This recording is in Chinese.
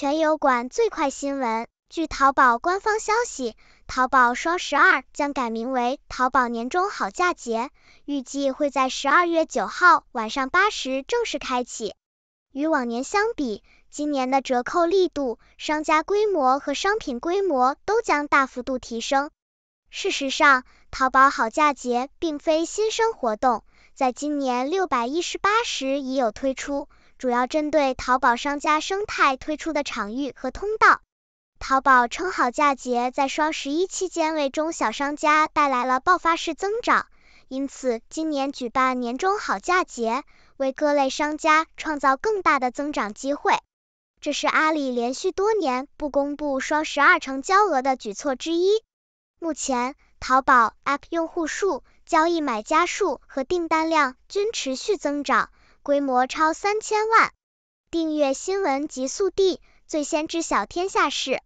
全友馆最快新闻，据淘宝官方消息，淘宝双十二将改名为淘宝年终好价节，预计会在十二月九号晚上八时正式开启。与往年相比，今年的折扣力度、商家规模和商品规模都将大幅度提升。事实上，淘宝好价节并非新生活动，在今年六百一十八时已有推出。主要针对淘宝商家生态推出的场域和通道，淘宝称好价节在双十一期间为中小商家带来了爆发式增长，因此今年举办年中好价节，为各类商家创造更大的增长机会。这是阿里连续多年不公布双十二成交额的举措之一。目前，淘宝 App 用户数、交易买家数和订单量均持续增长。规模超三千万，订阅新闻极速递，最先知晓天下事。